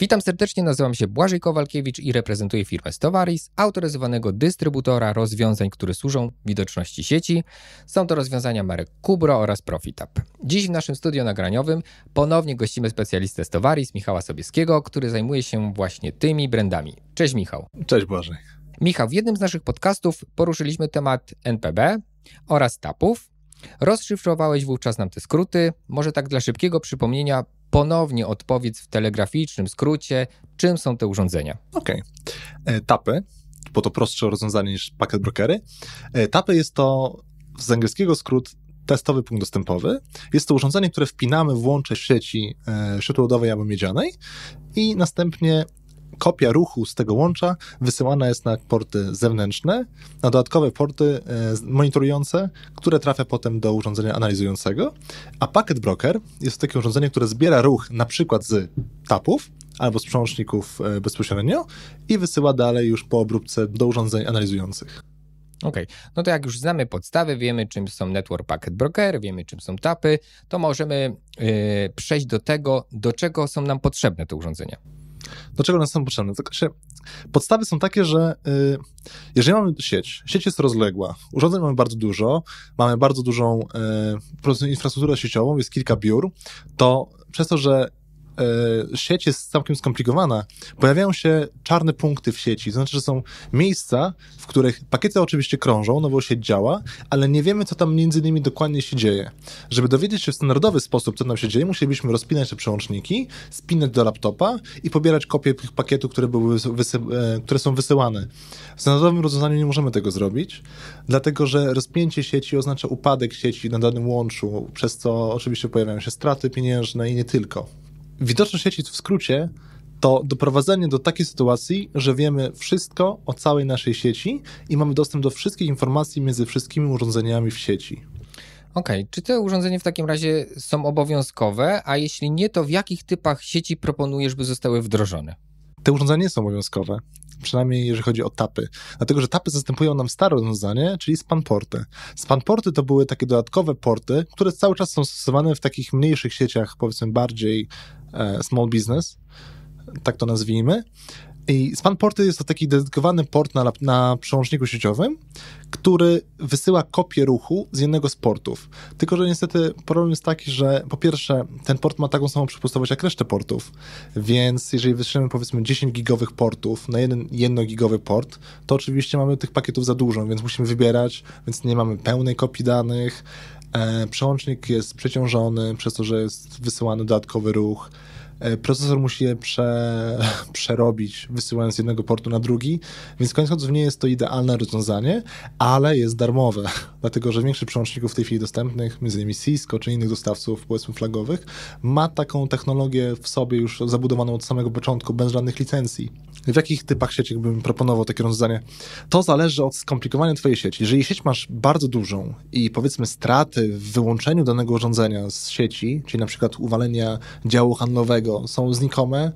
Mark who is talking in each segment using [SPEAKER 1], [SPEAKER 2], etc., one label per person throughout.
[SPEAKER 1] Witam serdecznie, nazywam się Błażej Kowalkiewicz i reprezentuję firmę Stowaris, autoryzowanego dystrybutora rozwiązań, które służą widoczności sieci. Są to rozwiązania marek Kubro oraz Profitap. Dziś w naszym studio nagraniowym ponownie gościmy specjalistę Stowaris, Michała Sobieskiego, który zajmuje się właśnie tymi brandami. Cześć Michał. Cześć Błażej. Michał, w jednym z naszych podcastów poruszyliśmy temat NPB oraz TAPów. Rozszyfrowałeś wówczas nam te skróty. Może tak dla szybkiego przypomnienia, ponownie odpowiedz w telegraficznym skrócie, czym są te urządzenia.
[SPEAKER 2] Okej. Okay. E, tapy, bo to prostsze rozwiązanie niż pakiet brokery. E, tapy jest to z angielskiego skrót testowy punkt dostępowy. Jest to urządzenie, które wpinamy w łącze sieci e, lodowej, albo miedzianej i następnie kopia ruchu z tego łącza wysyłana jest na porty zewnętrzne, na dodatkowe porty e, monitorujące, które trafia potem do urządzenia analizującego, a packet broker jest takie urządzenie, które zbiera ruch na przykład z tapów albo z przełączników e, bezpośrednio i wysyła dalej już po obróbce do urządzeń analizujących.
[SPEAKER 1] Okej, okay. no to jak już znamy podstawy, wiemy czym są Network Packet Broker, wiemy czym są tapy, to możemy yy, przejść do tego, do czego są nam potrzebne te urządzenia. Do czego one są potrzebne?
[SPEAKER 2] Tylko się, znaczy, podstawy są takie, że y, jeżeli mamy sieć, sieć jest rozległa, urządzeń mamy bardzo dużo, mamy bardzo dużą y, infrastrukturę sieciową, jest kilka biur, to przez to, że E, sieć jest całkiem skomplikowana. Pojawiają się czarne punkty w sieci, to znaczy, że są miejsca, w których pakiety oczywiście krążą, no bo sieć działa, ale nie wiemy, co tam między nimi dokładnie się dzieje. Żeby dowiedzieć się w standardowy sposób, co tam się dzieje, musielibyśmy rozpinać te przełączniki, spinać do laptopa i pobierać kopie tych pakietów, które, były e, które są wysyłane. W standardowym rozwiązaniu nie możemy tego zrobić, dlatego że rozpięcie sieci oznacza upadek sieci na danym łączu, przez co oczywiście pojawiają się straty pieniężne i nie tylko. Widoczne sieci w skrócie to doprowadzenie do takiej sytuacji, że wiemy wszystko o całej naszej sieci i mamy dostęp do wszystkich informacji między
[SPEAKER 1] wszystkimi urządzeniami w sieci. Okej, okay. czy te urządzenia w takim razie są obowiązkowe, a jeśli nie, to w jakich typach sieci proponujesz, by zostały wdrożone? Te urządzenia
[SPEAKER 2] nie są obowiązkowe, przynajmniej jeżeli chodzi o tapy, dlatego że tapy zastępują nam stare rozwiązanie, czyli spanporty. Spanporty to były takie dodatkowe porty, które cały czas są stosowane w takich mniejszych sieciach, powiedzmy bardziej E, small business, tak to nazwijmy. I span porty jest to taki dedykowany port na, na przełączniku sieciowym, który wysyła kopię ruchu z jednego z portów. Tylko, że niestety problem jest taki, że po pierwsze, ten port ma taką samą przepustowość jak resztę portów, więc jeżeli wyślemy powiedzmy 10 gigowych portów na jeden 1 gigowy port, to oczywiście mamy tych pakietów za dużo, więc musimy wybierać, więc nie mamy pełnej kopii danych, E, przełącznik jest przeciążony przez to, że jest wysyłany dodatkowy ruch, E, procesor musi je prze, przerobić, wysyłając z jednego portu na drugi, więc koniec końców nie jest to idealne rozwiązanie, ale jest darmowe, dlatego że większość przełączników w tej chwili dostępnych, m.in. Cisco czy innych dostawców, powiedzmy, flagowych, ma taką technologię w sobie już zabudowaną od samego początku, bez żadnych licencji. W jakich typach sieci bym proponował takie rozwiązanie? To zależy od skomplikowania twojej sieci. Jeżeli sieć masz bardzo dużą i powiedzmy straty w wyłączeniu danego urządzenia z sieci, czyli na przykład uwalenia działu handlowego, są znikome,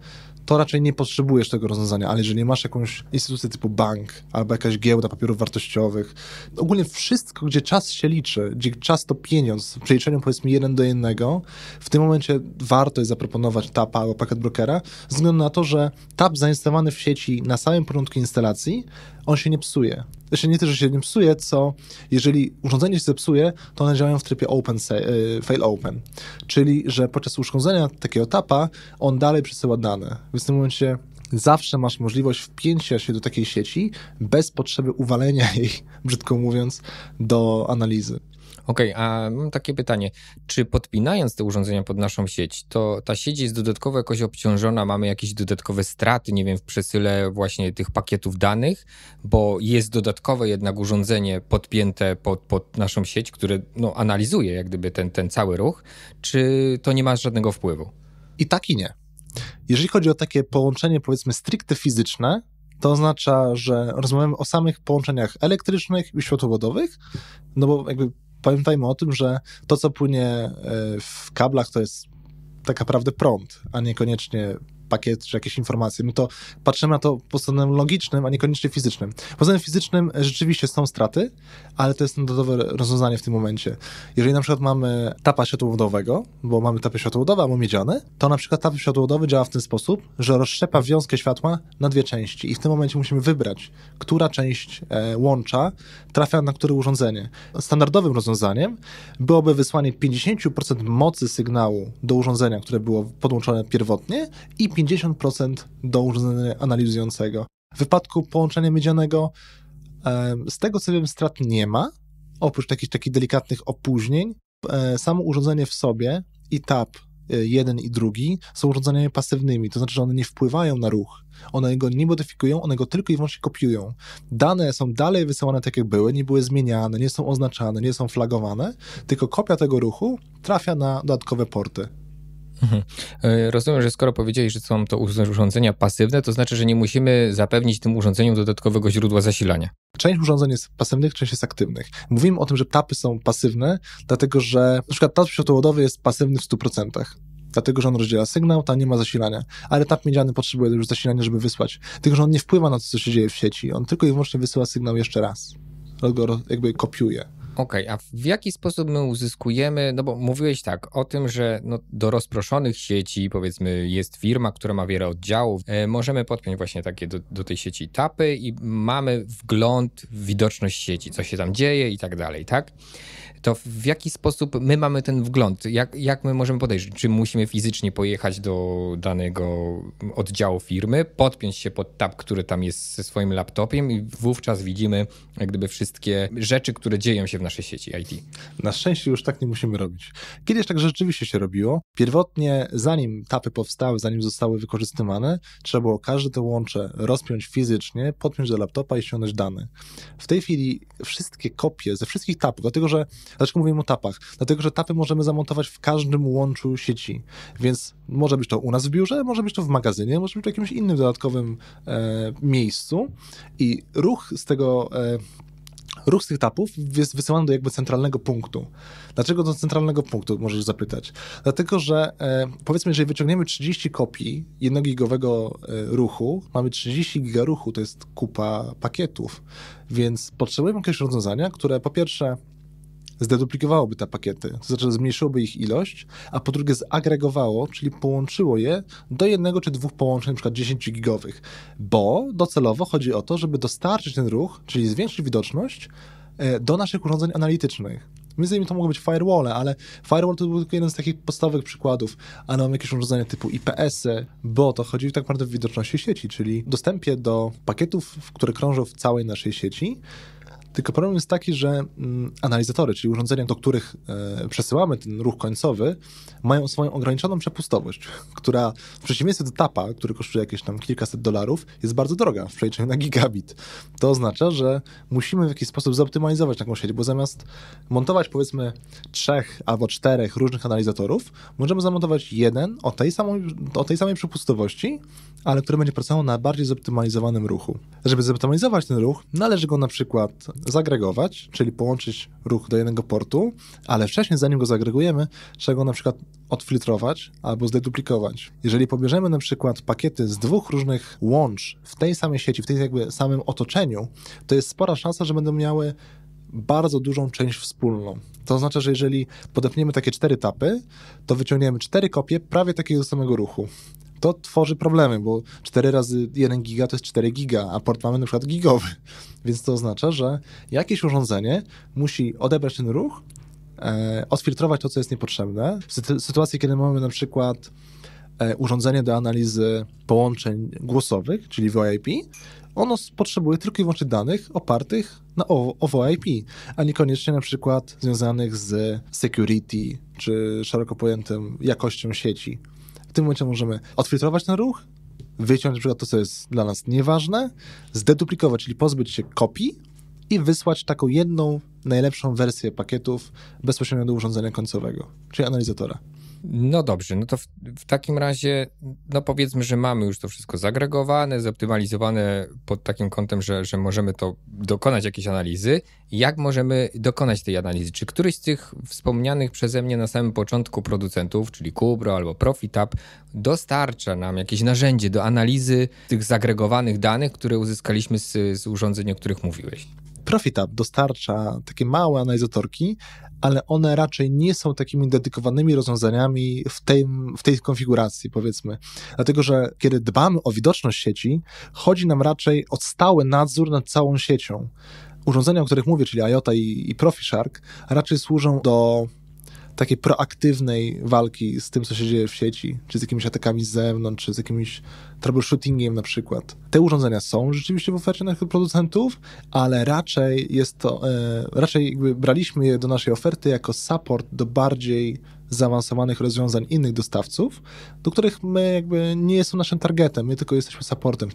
[SPEAKER 2] to raczej nie potrzebujesz tego rozwiązania, ale jeżeli masz jakąś instytucję typu bank albo jakaś giełda papierów wartościowych, ogólnie wszystko, gdzie czas się liczy, gdzie czas to pieniądz, w przeliczeniu powiedzmy jeden do jednego, w tym momencie warto jest zaproponować TAPA albo pakiet brokera, ze względu na to, że TAP zainstalowany w sieci na samym początku instalacji, on się nie psuje. Znaczy nie tyle, że się nie psuje, co jeżeli urządzenie się zepsuje, to one działają w trybie open, e, fail open. Czyli, że podczas uszkodzenia takiego tapa on dalej przesyła dane. Więc w tym momencie zawsze masz możliwość wpięcia się do takiej sieci bez potrzeby uwalenia jej, brzydko mówiąc,
[SPEAKER 1] do analizy. Okej, okay, a mam takie pytanie. Czy podpinając te urządzenia pod naszą sieć, to ta sieć jest dodatkowo jakoś obciążona? Mamy jakieś dodatkowe straty, nie wiem, w przesyle właśnie tych pakietów danych, bo jest dodatkowe jednak urządzenie podpięte pod, pod naszą sieć, które no, analizuje jak gdyby ten, ten cały ruch. Czy to nie ma żadnego wpływu? I tak i nie. Jeżeli chodzi o takie połączenie, powiedzmy, stricte
[SPEAKER 2] fizyczne, to oznacza, że rozmawiamy o samych połączeniach elektrycznych i światłowodowych, no bo jakby pamiętajmy o tym, że to, co płynie e, w kablach, to jest tak naprawdę prąd, a niekoniecznie pakiet czy jakieś informacje, no to patrzymy na to pod względem logicznym, a niekoniecznie fizycznym. Pod względem fizycznym rzeczywiście są straty, ale to jest standardowe rozwiązanie w tym momencie. Jeżeli na przykład mamy tapa światłowodowego, bo mamy tapy światłowodowe albo miedziane, to na przykład tapa światłowodowy działa w ten sposób, że rozszczepa wiązkę światła na dwie części i w tym momencie musimy wybrać, która część e, łącza trafia na które urządzenie. Standardowym rozwiązaniem byłoby wysłanie 50% mocy sygnału do urządzenia, które było podłączone pierwotnie i 50 50% do urządzenia analizującego. W wypadku połączenia miedzianego z tego co wiem strat nie ma, oprócz takich, takich delikatnych opóźnień. E, samo urządzenie w sobie i tab e, jeden i drugi są urządzeniami pasywnymi, to znaczy, że one nie wpływają na ruch. One go nie modyfikują, one go tylko i wyłącznie kopiują. Dane są dalej wysyłane tak, jak były, nie były zmieniane, nie są oznaczane, nie są flagowane, tylko kopia tego ruchu trafia na dodatkowe porty.
[SPEAKER 1] Mhm. E, rozumiem, że skoro powiedziałeś, że są to urządzenia pasywne, to znaczy, że nie musimy zapewnić tym urządzeniom dodatkowego źródła zasilania.
[SPEAKER 2] Część urządzeń jest pasywnych, część jest aktywnych. Mówimy o tym, że tapy są pasywne, dlatego że na przykład tap światłowodowy jest pasywny w 100% dlatego że on rozdziela sygnał, tam nie ma zasilania, ale tap miedziany potrzebuje już zasilania, żeby wysłać. Tylko, że on nie wpływa na to, co się dzieje w sieci, on tylko i wyłącznie wysyła sygnał jeszcze raz. On go jakby
[SPEAKER 1] kopiuje. Okej, okay, a w jaki sposób my uzyskujemy, no bo mówiłeś tak o tym, że no do rozproszonych sieci, powiedzmy, jest firma, która ma wiele oddziałów, e, możemy podpiąć właśnie takie do, do, tej sieci tapy i mamy wgląd, widoczność sieci, co się tam dzieje i tak dalej, tak? To w jaki sposób my mamy ten wgląd? Jak, jak my możemy podejrzeć? Czy musimy fizycznie pojechać do danego oddziału firmy, podpiąć się pod tap, który tam jest ze swoim laptopiem i wówczas widzimy jak gdyby wszystkie rzeczy, które dzieją się w w naszej sieci IT. Na szczęście już tak nie musimy robić. Kiedyś tak rzeczywiście się robiło.
[SPEAKER 2] Pierwotnie, zanim tapy powstały, zanim zostały wykorzystywane, trzeba było każde te łącze rozpiąć fizycznie, podpiąć do laptopa i ściągnąć dane. W tej chwili wszystkie kopie ze wszystkich tapów, dlatego że, dlaczego mówimy o tapach? Dlatego, że tapy możemy zamontować w każdym łączu sieci, więc może być to u nas w biurze, może być to w magazynie, może być to w jakimś innym dodatkowym e, miejscu i ruch z tego e, ruch z tych tapów jest wysyłany do jakby centralnego punktu. Dlaczego do centralnego punktu, możesz zapytać? Dlatego, że e, powiedzmy, jeżeli wyciągniemy 30 kopii jednogigowego e, ruchu, mamy 30 giga ruchu, to jest kupa pakietów, więc potrzebujemy jakiegoś rozwiązania, które po pierwsze zdeduplikowałoby te pakiety, to znaczy zmniejszyłoby ich ilość, a po drugie zagregowało, czyli połączyło je do jednego czy dwóch połączeń, np. 10 gigowych, bo docelowo chodzi o to, żeby dostarczyć ten ruch, czyli zwiększyć widoczność e, do naszych urządzeń analitycznych. Między innymi to mogą być firewall, ale firewall to był tylko jeden z takich podstawowych przykładów, ale mamy jakieś urządzenia typu IPS-y, bo to chodzi tak naprawdę o widoczności sieci, czyli dostępie do pakietów, które krążą w całej naszej sieci, tylko problem jest taki, że mm, analizatory, czyli urządzenia, do których e, przesyłamy ten ruch końcowy, mają swoją ograniczoną przepustowość, która w przeciwieństwie do TAPA, który kosztuje jakieś tam kilkaset dolarów, jest bardzo droga w przeliczeniu na gigabit. To oznacza, że musimy w jakiś sposób zoptymalizować taką sieć, bo zamiast montować powiedzmy trzech albo czterech różnych analizatorów, możemy zamontować jeden o tej samej, o tej samej przepustowości, ale który będzie pracował na bardziej zoptymalizowanym ruchu. Żeby zoptymalizować ten ruch, należy go na przykład zagregować, czyli połączyć ruch do jednego portu, ale wcześniej, zanim go zagregujemy, trzeba go na przykład odfiltrować albo zdeduplikować. Jeżeli pobierzemy na przykład pakiety z dwóch różnych łącz w tej samej sieci, w tej jakby samym otoczeniu, to jest spora szansa, że będą miały bardzo dużą część wspólną. To oznacza, że jeżeli podepniemy takie cztery tapy, to wyciągniemy cztery kopie prawie takiego samego ruchu to tworzy problemy, bo 4 razy 1 giga to jest 4 giga, a port mamy na przykład gigowy. Więc to oznacza, że jakieś urządzenie musi odebrać ten ruch, e, odfiltrować to, co jest niepotrzebne. W sytuacji, kiedy mamy na przykład e, urządzenie do analizy połączeń głosowych, czyli VoIP, ono potrzebuje tylko i wyłącznie danych opartych na VIP, a niekoniecznie na przykład związanych z security czy szeroko pojętym jakością sieci. W tym momencie możemy odfiltrować ten ruch, wyciąć na przykład to, co jest dla nas nieważne, zdeduplikować, czyli pozbyć się kopii i wysłać taką jedną, najlepszą wersję pakietów bezpośrednio do urządzenia końcowego, czyli analizatora. No
[SPEAKER 1] dobrze, no to w, w, takim razie, no powiedzmy, że mamy już to wszystko zagregowane, zoptymalizowane pod takim kątem, że, że możemy to dokonać jakiejś analizy. Jak możemy dokonać tej analizy? Czy któryś z tych wspomnianych przeze mnie na samym początku producentów, czyli Kubro albo Profitab, dostarcza nam jakieś narzędzie do analizy tych zagregowanych danych, które uzyskaliśmy z, z urządzeń, o których mówiłeś? Profitab dostarcza takie
[SPEAKER 2] małe analizatorki, ale one raczej nie są takimi dedykowanymi rozwiązaniami w tej, w tej konfiguracji, powiedzmy. Dlatego, że kiedy dbamy o widoczność sieci, chodzi nam raczej o stały nadzór nad całą siecią. Urządzenia, o których mówię, czyli IOTA i, i Profishark, raczej służą do takiej proaktywnej walki z tym, co się dzieje w sieci, czy z jakimiś atakami z zewnątrz, czy z jakimś troubleshootingiem na przykład. Te urządzenia są rzeczywiście w ofercie naszych producentów, ale raczej jest to, e, raczej jakby braliśmy je do naszej oferty jako support do bardziej zaawansowanych rozwiązań innych dostawców, do których my jakby nie są naszym targetem, my tylko jesteśmy supportem.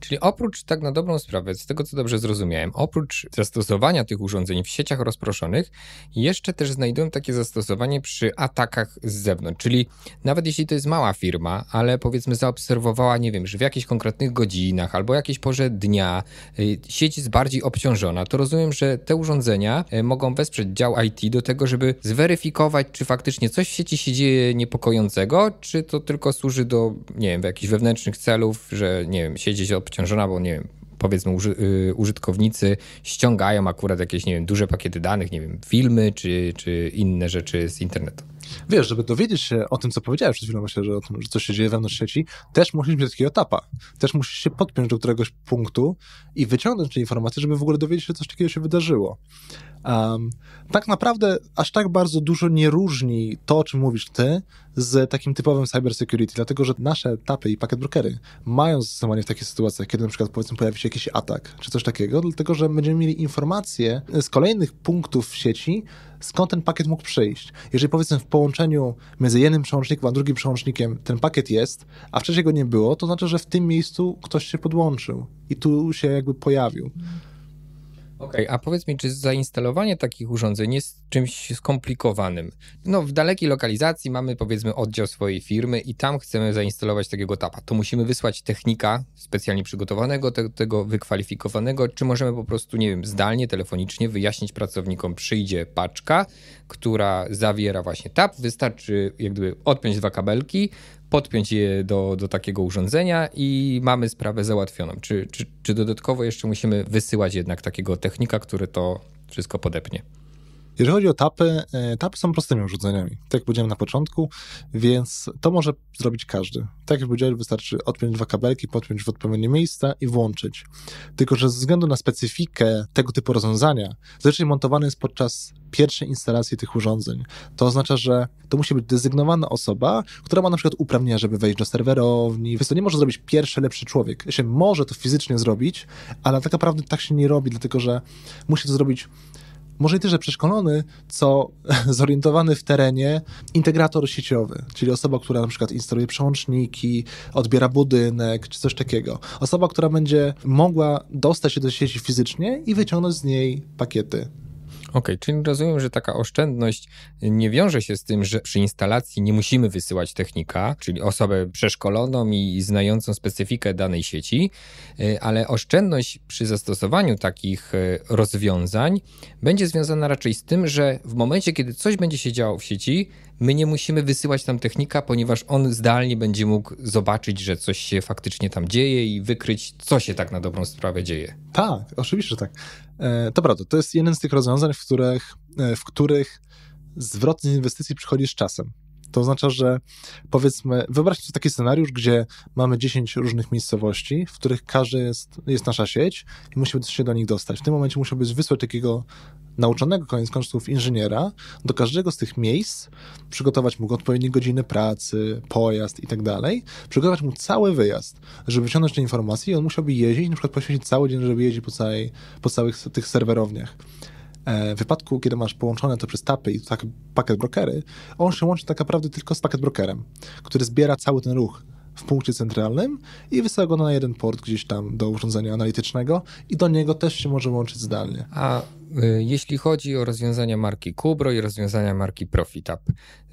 [SPEAKER 1] Czyli oprócz, tak na dobrą sprawę, z tego co dobrze zrozumiałem, oprócz zastosowania tych urządzeń w sieciach rozproszonych, jeszcze też znajdują takie zastosowanie przy atakach z zewnątrz. Czyli nawet jeśli to jest mała firma, ale powiedzmy zaobserwowała, nie wiem, że w jakichś konkretnych godzinach albo jakiejś porze dnia y, sieć jest bardziej obciążona, to rozumiem, że te urządzenia y, mogą wesprzeć dział IT do tego, żeby zweryfikować, czy faktycznie coś w sieci się dzieje niepokojącego, czy to tylko służy do, nie wiem, jakichś wewnętrznych celów, że, nie wiem, sieć jest obciążona, bo nie wiem, powiedzmy y, użytkownicy ściągają akurat jakieś, nie wiem, duże pakiety danych, nie wiem, filmy czy, czy inne rzeczy z internetu wiesz, żeby dowiedzieć się
[SPEAKER 2] o tym, co powiedziałeś przed chwilą, myślę, że o tym, że coś się dzieje wewnątrz sieci, też musisz mieć takiego etapa. Też musisz się podpiąć do któregoś punktu i wyciągnąć te informacje, żeby w ogóle dowiedzieć się, co coś takiego się wydarzyło. Um, tak naprawdę aż tak bardzo dużo nie różni to, o czym mówisz ty, z takim typowym cybersecurity, dlatego że nasze etapy i packet brokery mają zastosowanie w takich sytuacjach, kiedy na przykład powiedzmy pojawi się jakiś atak czy coś takiego, dlatego że będziemy mieli informacje z kolejnych punktów w sieci, skąd ten pakiet mógł przyjść. Jeżeli powiedzmy w połączeniu między jednym przełącznikiem a drugim przełącznikiem ten pakiet jest, a wcześniej go nie było, to znaczy, że w tym miejscu ktoś się podłączył i tu się jakby pojawił.
[SPEAKER 1] Okej, okay, a powiedz mi, czy zainstalowanie takich urządzeń jest czymś skomplikowanym? No, w dalekiej lokalizacji mamy powiedzmy oddział swojej firmy i tam chcemy zainstalować takiego tapa. To musimy wysłać technika specjalnie przygotowanego, te, tego wykwalifikowanego, czy możemy po prostu, nie wiem, zdalnie, telefonicznie wyjaśnić pracownikom, przyjdzie paczka, która zawiera właśnie tap, wystarczy jak gdyby odpiąć dwa kabelki, podpiąć je do, do takiego urządzenia i mamy sprawę załatwioną. Czy, czy, czy dodatkowo jeszcze musimy wysyłać jednak takiego technika, który to wszystko podepnie?
[SPEAKER 2] Jeżeli chodzi o tapy, e, tapy są prostymi urządzeniami, tak jak powiedziałem na początku, więc to może zrobić każdy. Tak jak powiedziałem, wystarczy odpiąć dwa kabelki, podpiąć w odpowiednie miejsca i włączyć. Tylko, że ze względu na specyfikę tego typu rozwiązania, zazwyczaj montowany jest podczas pierwszej instalacji tych urządzeń. To oznacza, że to musi być dezygnowana osoba, która ma na przykład uprawnienia, żeby wejść do serwerowni, więc to nie może zrobić pierwszy, lepszy człowiek. Się może to fizycznie zrobić, ale tak naprawdę tak się nie robi, dlatego, że musi to zrobić może nie tyle przeszkolony, co zorientowany w terenie integrator sieciowy, czyli osoba, która na przykład instaluje przełączniki, odbiera budynek czy coś takiego. Osoba, która będzie mogła dostać się do sieci fizycznie i wyciągnąć z niej pakiety
[SPEAKER 1] Okej, okay, czyli rozumiem, że taka oszczędność nie wiąże się z tym, że przy instalacji nie musimy wysyłać technika, czyli osobę przeszkoloną i znającą specyfikę danej sieci, y, ale oszczędność przy zastosowaniu takich y, rozwiązań będzie związana raczej z tym, że w momencie, kiedy coś będzie się działo w sieci, My nie musimy wysyłać tam technika, ponieważ on zdalnie będzie mógł zobaczyć, że coś się faktycznie tam dzieje i wykryć, co się tak na dobrą sprawę dzieje. Tak, oczywiście, że tak. E, to prawda, to jest jeden z tych rozwiązań,
[SPEAKER 2] w których, e, w których zwrot z inwestycji przychodzi z czasem. To oznacza, że powiedzmy, wyobraźcie sobie taki scenariusz, gdzie mamy 10 różnych miejscowości, w których każdy jest, jest nasza sieć i musimy się do nich dostać. W tym momencie musiałbyś wysłać takiego nauczonego koniec końców inżyniera do każdego z tych miejsc, przygotować mu odpowiednie godziny pracy, pojazd i tak dalej, przygotować mu cały wyjazd, żeby wyciągnąć te informacje i on musiałby jeździć, na przykład poświęcić cały dzień, żeby jeździć po, całej, po całych tych serwerowniach. E, w wypadku, kiedy masz połączone to przez tapy i tak paket brokery, on się łączy tak naprawdę tylko z paket brokerem, który zbiera cały ten ruch w punkcie centralnym i wysyła go na jeden port gdzieś
[SPEAKER 1] tam do urządzenia analitycznego i do niego też się może łączyć zdalnie. A y, jeśli chodzi o rozwiązania marki Kubro i rozwiązania marki ProfitUp,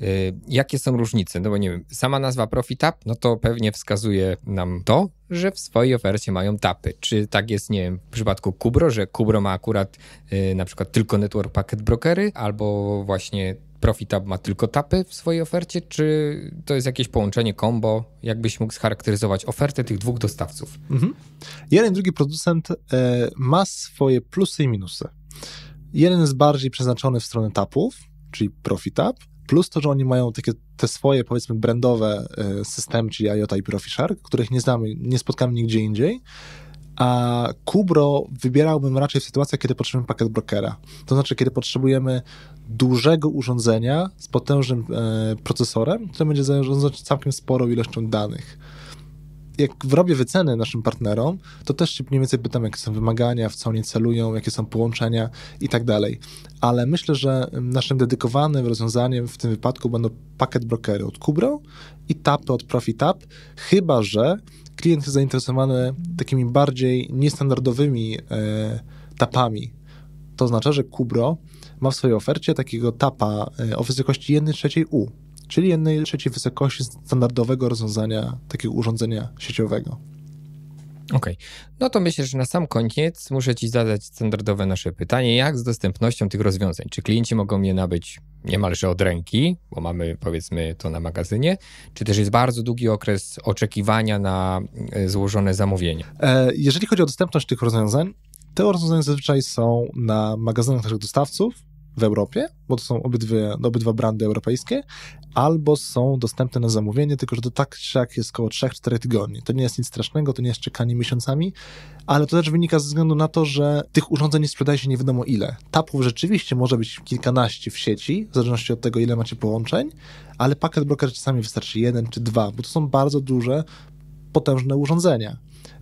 [SPEAKER 1] y, jakie są różnice? No bo nie wiem, sama nazwa ProfitUp, no to pewnie wskazuje nam to, że w swojej ofercie mają tapy. Czy tak jest, nie wiem, w przypadku Kubro, że Kubro ma akurat y, na przykład tylko network packet brokery albo właśnie ProfiTab ma tylko tapy w swojej ofercie, czy to jest jakieś połączenie, kombo? Jakbyś mógł scharakteryzować ofertę tych dwóch dostawców? Mhm.
[SPEAKER 2] Jeden i drugi producent e, ma swoje plusy i minusy. Jeden jest bardziej przeznaczony w stronę tapów, czyli ProfiTab, plus to, że oni mają takie te swoje, powiedzmy, brandowe e, systemy, czyli IOTA i ProfiShark, których nie znamy, nie spotkamy nigdzie indziej a Kubro wybierałbym raczej w sytuacjach, kiedy potrzebujemy pakiet brokera. To znaczy, kiedy potrzebujemy dużego urządzenia z potężnym e, procesorem, które będzie zarządzać całkiem sporą ilością danych jak robię wyceny naszym partnerom, to też się mniej więcej pytam, jakie są wymagania, w co oni celują, jakie są połączenia i tak dalej. Ale myślę, że naszym dedykowanym rozwiązaniem w tym wypadku będą pakiet brokery od Kubro i tapy od ProfiTap, chyba że klient jest zainteresowany takimi bardziej niestandardowymi e, tapami. To oznacza, że Kubro ma w swojej ofercie takiego tapa e, o wysokości 1 trzeciej U, czyli 1 trzeciej wysokości standardowego rozwiązania takiego urządzenia sieciowego.
[SPEAKER 1] Okej, okay. no to myślę, że na sam koniec muszę Ci zadać standardowe nasze pytanie, jak z dostępnością tych rozwiązań? Czy klienci mogą je nabyć niemalże od ręki, bo mamy powiedzmy to na magazynie, czy też jest bardzo długi okres oczekiwania na e, złożone zamówienie?
[SPEAKER 2] E, jeżeli chodzi o dostępność tych rozwiązań, te rozwiązania zazwyczaj są na magazynach naszych dostawców, w Europie, bo to są obydwie, obydwa brandy europejskie, albo są dostępne na zamówienie, tylko że to tak jak jest około 3-4 tygodni. To nie jest nic strasznego, to nie jest czekanie miesiącami, ale to też wynika ze względu na to, że tych urządzeń sprzedaje się nie wiadomo ile. Tapów rzeczywiście może być kilkanaście w sieci, w zależności od tego, ile macie połączeń, ale pakiet broker czasami wystarczy jeden czy dwa, bo to są bardzo duże, potężne urządzenia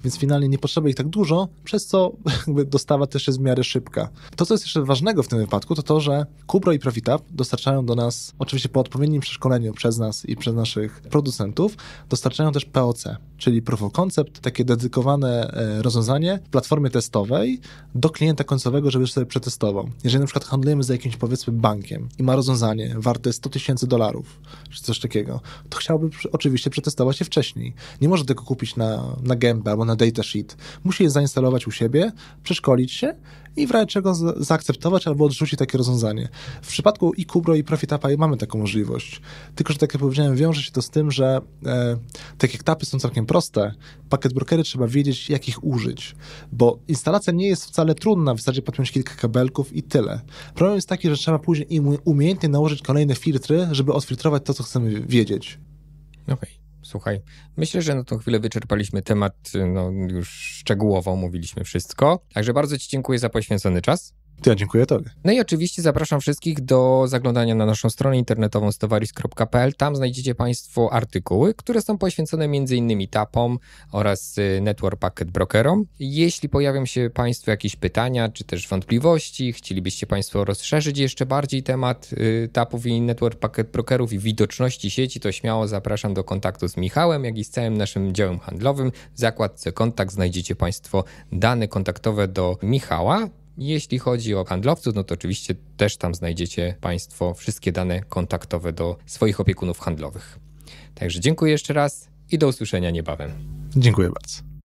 [SPEAKER 2] więc finalnie nie potrzeba ich tak dużo, przez co jakby dostawa też jest w miarę szybka. To, co jest jeszcze ważnego w tym wypadku, to to, że Kubro i Profitab dostarczają do nas, oczywiście po odpowiednim przeszkoleniu przez nas i przez naszych producentów, dostarczają też POC, czyli Proof of Concept, takie dedykowane e, rozwiązanie w platformie testowej do klienta końcowego, żeby sobie przetestował. Jeżeli na przykład handlujemy z jakimś powiedzmy bankiem i ma rozwiązanie warte 100 tysięcy dolarów, czy coś takiego, to chciałby oczywiście przetestować je wcześniej. Nie może tego kupić na, na gębę albo na datasheet. Musi je zainstalować u siebie, przeszkolić się i w razie czego zaakceptować albo odrzucić takie rozwiązanie. W przypadku i Kubro i ProfitAppa mamy taką możliwość. Tylko, że tak jak powiedziałem, wiąże się to z tym, że e, takie etapy są całkiem proste. Pakiet brokery trzeba wiedzieć, jak ich użyć, bo instalacja nie jest wcale trudna, w zasadzie podpiąć kilka kabelków i tyle. Problem jest taki, że trzeba później umiejętnie nałożyć kolejne filtry, żeby odfiltrować to, co chcemy wiedzieć.
[SPEAKER 1] Okej. Okay. Słuchaj, myślę, że na tą chwilę wyczerpaliśmy temat, no już szczegółowo omówiliśmy wszystko. Także bardzo Ci dziękuję za poświęcony czas. Ja dziękuję Tobie. No i oczywiście zapraszam wszystkich do zaglądania na naszą stronę internetową stowaris.pl. Tam znajdziecie Państwo artykuły, które są poświęcone m.in. TAPom oraz y, Network Packet Brokerom. Jeśli pojawią się Państwu jakieś pytania czy też wątpliwości, chcielibyście Państwo rozszerzyć jeszcze bardziej temat y, TAPów i Network Packet Brokerów i widoczności sieci, to śmiało zapraszam do kontaktu z Michałem, jak i z całym naszym działem handlowym. W zakładce kontakt znajdziecie Państwo dane kontaktowe do Michała. Jeśli chodzi o handlowców, no to oczywiście też tam znajdziecie Państwo wszystkie dane kontaktowe do swoich opiekunów handlowych. Także dziękuję jeszcze raz i do usłyszenia niebawem.
[SPEAKER 2] Dziękuję bardzo.